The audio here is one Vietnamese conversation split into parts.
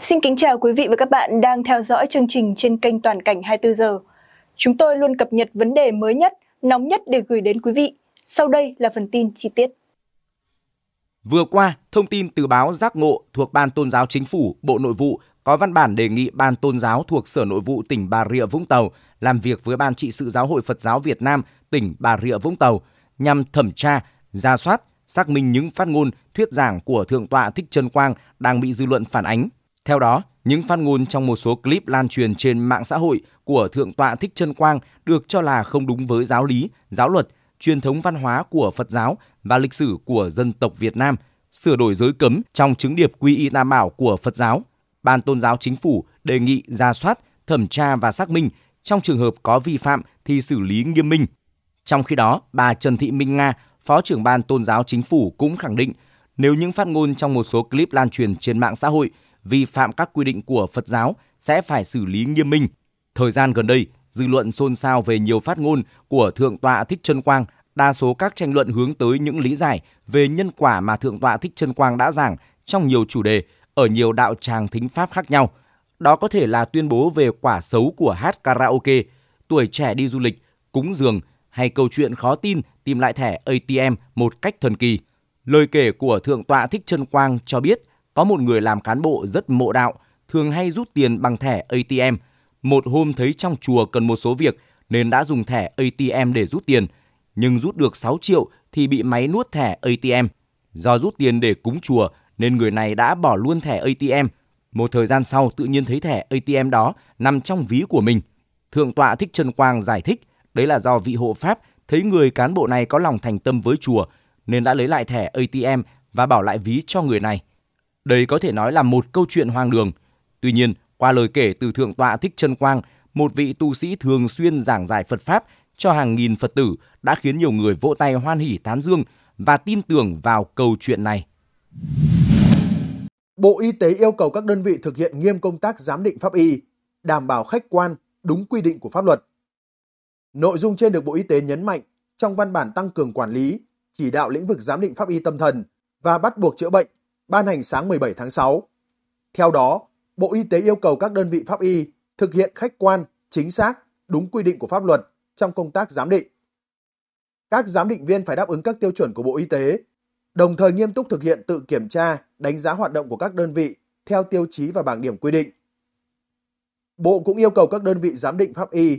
Xin kính chào quý vị và các bạn đang theo dõi chương trình trên kênh Toàn cảnh 24 giờ. Chúng tôi luôn cập nhật vấn đề mới nhất, nóng nhất để gửi đến quý vị. Sau đây là phần tin chi tiết. Vừa qua, thông tin từ báo Giác Ngộ thuộc Ban Tôn giáo Chính phủ, Bộ Nội vụ có văn bản đề nghị Ban Tôn giáo thuộc Sở Nội vụ tỉnh Bà Rịa Vũng Tàu làm việc với Ban trị sự Giáo hội Phật giáo Việt Nam tỉnh Bà Rịa Vũng Tàu nhằm thẩm tra, ra soát, xác minh những phát ngôn, thuyết giảng của Thượng tọa Thích Trân Quang đang bị dư luận phản ánh theo đó, những phát ngôn trong một số clip lan truyền trên mạng xã hội của Thượng tọa Thích Trân Quang được cho là không đúng với giáo lý, giáo luật, truyền thống văn hóa của Phật giáo và lịch sử của dân tộc Việt Nam, sửa đổi giới cấm trong chứng điệp quy y tam bảo của Phật giáo. Ban tôn giáo chính phủ đề nghị ra soát, thẩm tra và xác minh, trong trường hợp có vi phạm thì xử lý nghiêm minh. Trong khi đó, bà Trần Thị Minh Nga, Phó trưởng ban tôn giáo chính phủ cũng khẳng định nếu những phát ngôn trong một số clip lan truyền trên mạng xã hội vi phạm các quy định của Phật giáo sẽ phải xử lý nghiêm minh. Thời gian gần đây, dư luận xôn xao về nhiều phát ngôn của Thượng tọa Thích Trân Quang, đa số các tranh luận hướng tới những lý giải về nhân quả mà Thượng tọa Thích Trân Quang đã giảng trong nhiều chủ đề ở nhiều đạo tràng thính pháp khác nhau. Đó có thể là tuyên bố về quả xấu của hát karaoke, tuổi trẻ đi du lịch, cúng dường hay câu chuyện khó tin tìm lại thẻ ATM một cách thần kỳ. Lời kể của Thượng tọa Thích Trân Quang cho biết – có một người làm cán bộ rất mộ đạo, thường hay rút tiền bằng thẻ ATM. Một hôm thấy trong chùa cần một số việc nên đã dùng thẻ ATM để rút tiền, nhưng rút được 6 triệu thì bị máy nuốt thẻ ATM. Do rút tiền để cúng chùa nên người này đã bỏ luôn thẻ ATM. Một thời gian sau tự nhiên thấy thẻ ATM đó nằm trong ví của mình. Thượng tọa Thích Trân Quang giải thích đấy là do vị hộ pháp thấy người cán bộ này có lòng thành tâm với chùa nên đã lấy lại thẻ ATM và bảo lại ví cho người này. Đây có thể nói là một câu chuyện hoang đường. Tuy nhiên, qua lời kể từ Thượng tọa Thích Trân Quang, một vị tu sĩ thường xuyên giảng giải Phật Pháp cho hàng nghìn Phật tử đã khiến nhiều người vỗ tay hoan hỉ tán dương và tin tưởng vào câu chuyện này. Bộ Y tế yêu cầu các đơn vị thực hiện nghiêm công tác giám định pháp y, đảm bảo khách quan, đúng quy định của pháp luật. Nội dung trên được Bộ Y tế nhấn mạnh trong văn bản tăng cường quản lý, chỉ đạo lĩnh vực giám định pháp y tâm thần và bắt buộc chữa bệnh ban hành sáng 17 tháng 6. Theo đó, Bộ Y tế yêu cầu các đơn vị pháp y thực hiện khách quan, chính xác, đúng quy định của pháp luật trong công tác giám định. Các giám định viên phải đáp ứng các tiêu chuẩn của Bộ Y tế, đồng thời nghiêm túc thực hiện tự kiểm tra, đánh giá hoạt động của các đơn vị theo tiêu chí và bảng điểm quy định. Bộ cũng yêu cầu các đơn vị giám định pháp y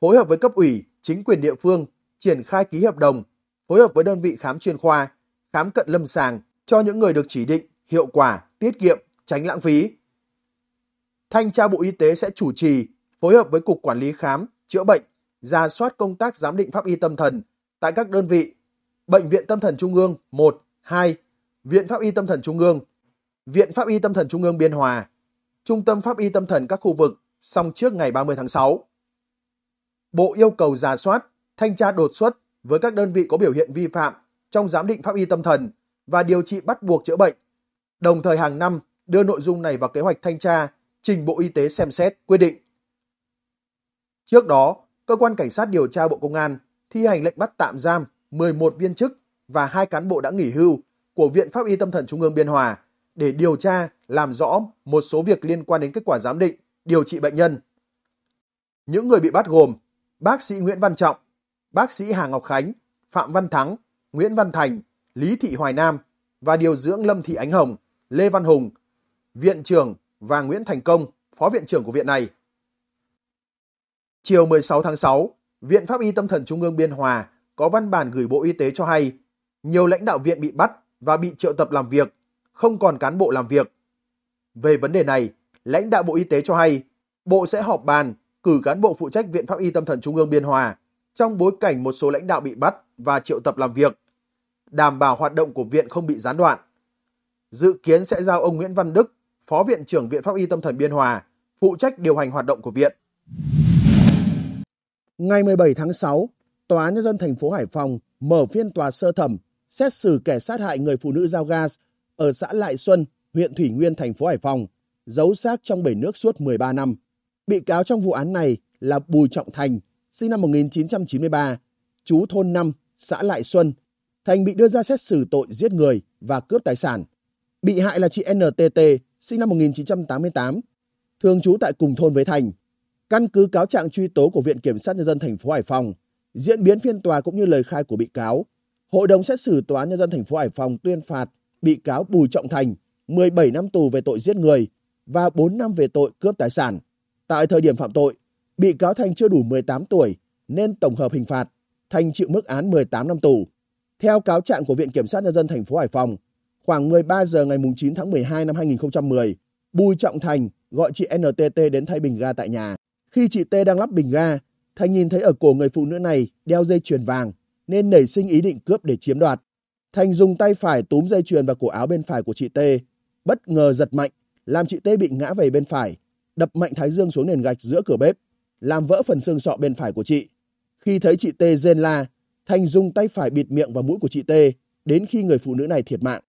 phối hợp với cấp ủy, chính quyền địa phương triển khai ký hợp đồng, phối hợp với đơn vị khám chuyên khoa, khám cận lâm sàng, cho những người được chỉ định, hiệu quả, tiết kiệm, tránh lãng phí. Thanh tra Bộ Y tế sẽ chủ trì, phối hợp với Cục Quản lý Khám, Chữa Bệnh, ra soát công tác giám định pháp y tâm thần tại các đơn vị Bệnh viện Tâm thần Trung ương 1, 2, Viện Pháp y Tâm thần Trung ương, Viện Pháp y Tâm thần Trung ương Biên Hòa, Trung tâm Pháp y Tâm thần các khu vực xong trước ngày 30 tháng 6. Bộ yêu cầu giả soát, thanh tra đột xuất với các đơn vị có biểu hiện vi phạm trong giám định pháp y tâm thần và điều trị bắt buộc chữa bệnh. Đồng thời hàng năm đưa nội dung này vào kế hoạch thanh tra, trình Bộ Y tế xem xét, quyết định. Trước đó, cơ quan cảnh sát điều tra Bộ Công an thi hành lệnh bắt tạm giam 11 viên chức và hai cán bộ đã nghỉ hưu của Viện Pháp y Tâm thần Trung ương Biên Hòa để điều tra, làm rõ một số việc liên quan đến kết quả giám định, điều trị bệnh nhân. Những người bị bắt gồm bác sĩ Nguyễn Văn Trọng, bác sĩ Hà Ngọc Khánh, Phạm Văn Thắng, Nguyễn Văn Thành, Lý Thị Hoài Nam và điều dưỡng Lâm Thị Ánh Hồng, Lê Văn Hùng, viện trưởng và Nguyễn Thành Công, phó viện trưởng của viện này. Chiều 16 tháng 6, Viện Pháp y Tâm thần Trung ương Biên Hòa có văn bản gửi Bộ Y tế cho hay nhiều lãnh đạo viện bị bắt và bị triệu tập làm việc, không còn cán bộ làm việc. Về vấn đề này, lãnh đạo Bộ Y tế cho hay Bộ sẽ họp bàn cử cán bộ phụ trách Viện Pháp y Tâm thần Trung ương Biên Hòa trong bối cảnh một số lãnh đạo bị bắt và triệu tập làm việc đảm bảo hoạt động của viện không bị gián đoạn. Dự kiến sẽ giao ông Nguyễn Văn Đức, Phó Viện trưởng Viện Pháp y Tâm thần Biên Hòa, phụ trách điều hành hoạt động của viện. Ngày 17 tháng 6, Tòa án Nhân dân thành phố Hải Phòng mở phiên tòa sơ thẩm xét xử kẻ sát hại người phụ nữ giao gas ở xã Lại Xuân, huyện Thủy Nguyên, thành phố Hải Phòng, giấu xác trong bể nước suốt 13 năm. Bị cáo trong vụ án này là Bùi Trọng Thành, sinh năm 1993, chú thôn 5, xã Lại Xuân, Thành bị đưa ra xét xử tội giết người và cướp tài sản. Bị hại là chị NTT, sinh năm 1988, thường trú tại cùng thôn với Thành. Căn cứ cáo trạng truy tố của Viện Kiểm sát Nhân dân thành phố Hải Phòng, diễn biến phiên tòa cũng như lời khai của bị cáo, Hội đồng xét xử Tòa án Nhân dân thành phố Hải Phòng tuyên phạt bị cáo Bùi Trọng Thành 17 năm tù về tội giết người và 4 năm về tội cướp tài sản. Tại thời điểm phạm tội, bị cáo Thành chưa đủ 18 tuổi nên tổng hợp hình phạt, Thành chịu mức án 18 năm tù. Theo cáo trạng của Viện Kiểm sát Nhân dân thành phố Hải Phòng, khoảng 13 giờ ngày 9 tháng 12 năm 2010, Bùi Trọng Thành gọi chị NTT đến thay bình ga tại nhà. Khi chị T đang lắp bình ga, Thành nhìn thấy ở cổ người phụ nữ này đeo dây chuyền vàng nên nảy sinh ý định cướp để chiếm đoạt. Thành dùng tay phải túm dây chuyền vào cổ áo bên phải của chị T, bất ngờ giật mạnh, làm chị T bị ngã về bên phải, đập mạnh thái dương xuống nền gạch giữa cửa bếp, làm vỡ phần xương sọ bên phải của chị. Khi thấy chị T rên la, Thành dùng tay phải bịt miệng và mũi của chị T đến khi người phụ nữ này thiệt mạng.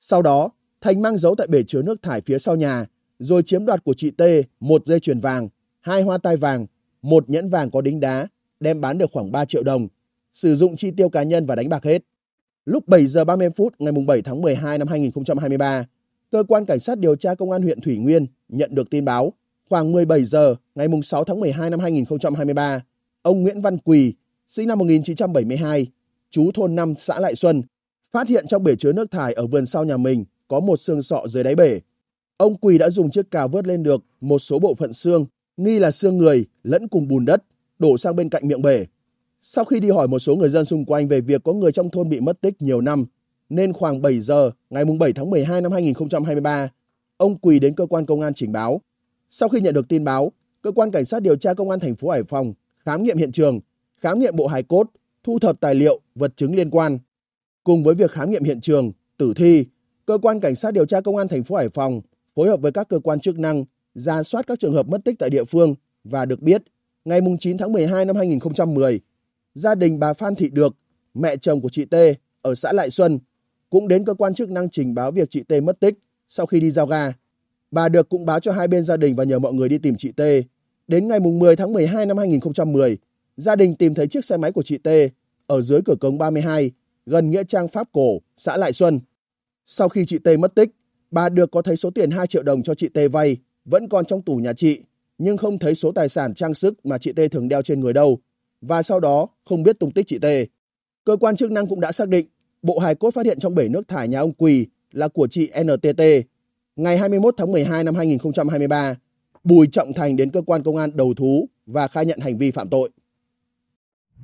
Sau đó, Thành mang giấu tại bể chứa nước thải phía sau nhà, rồi chiếm đoạt của chị T một dây chuyền vàng, hai hoa tai vàng, một nhẫn vàng có đính đá, đem bán được khoảng 3 triệu đồng, sử dụng chi tiêu cá nhân và đánh bạc hết. Lúc 7 giờ 30 phút ngày 7 tháng 12 năm 2023, cơ quan cảnh sát điều tra công an huyện Thủy Nguyên nhận được tin báo khoảng 17 giờ ngày 6 tháng 12 năm 2023, ông Nguyễn Văn Quỳ, sinh năm 1972, chú thôn 5 xã Lại Xuân, phát hiện trong bể chứa nước thải ở vườn sau nhà mình có một xương sọ dưới đáy bể. Ông Quỳ đã dùng chiếc cào vớt lên được một số bộ phận xương, nghi là xương người lẫn cùng bùn đất, đổ sang bên cạnh miệng bể. Sau khi đi hỏi một số người dân xung quanh về việc có người trong thôn bị mất tích nhiều năm, nên khoảng 7 giờ ngày 7 tháng 12 năm 2023, ông Quỳ đến cơ quan công an trình báo. Sau khi nhận được tin báo, cơ quan cảnh sát điều tra công an thành phố Hải Phòng khám nghiệm hiện trường khám nghiệm bộ hài cốt, thu thập tài liệu, vật chứng liên quan. Cùng với việc khám nghiệm hiện trường, tử thi, cơ quan cảnh sát điều tra công an thành phố Hải Phòng phối hợp với các cơ quan chức năng ra soát các trường hợp mất tích tại địa phương và được biết, ngày 9 tháng 12 năm 2010, gia đình bà Phan Thị Được, mẹ chồng của chị T ở xã Lại Xuân, cũng đến cơ quan chức năng trình báo việc chị T mất tích sau khi đi giao ga. Bà Được cũng báo cho hai bên gia đình và nhờ mọi người đi tìm chị T. Đến ngày 10 tháng 12 năm 2010, gia đình tìm thấy chiếc xe máy của chị T ở dưới cửa cống 32, gần Nghĩa Trang Pháp Cổ, xã Lại Xuân. Sau khi chị T mất tích, bà được có thấy số tiền 2 triệu đồng cho chị T vay vẫn còn trong tủ nhà chị, nhưng không thấy số tài sản trang sức mà chị T thường đeo trên người đâu, và sau đó không biết tung tích chị T. Cơ quan chức năng cũng đã xác định bộ hài cốt phát hiện trong bể nước thải nhà ông Quỳ là của chị NTT. Ngày 21 tháng 12 năm 2023, Bùi Trọng Thành đến cơ quan công an đầu thú và khai nhận hành vi phạm tội.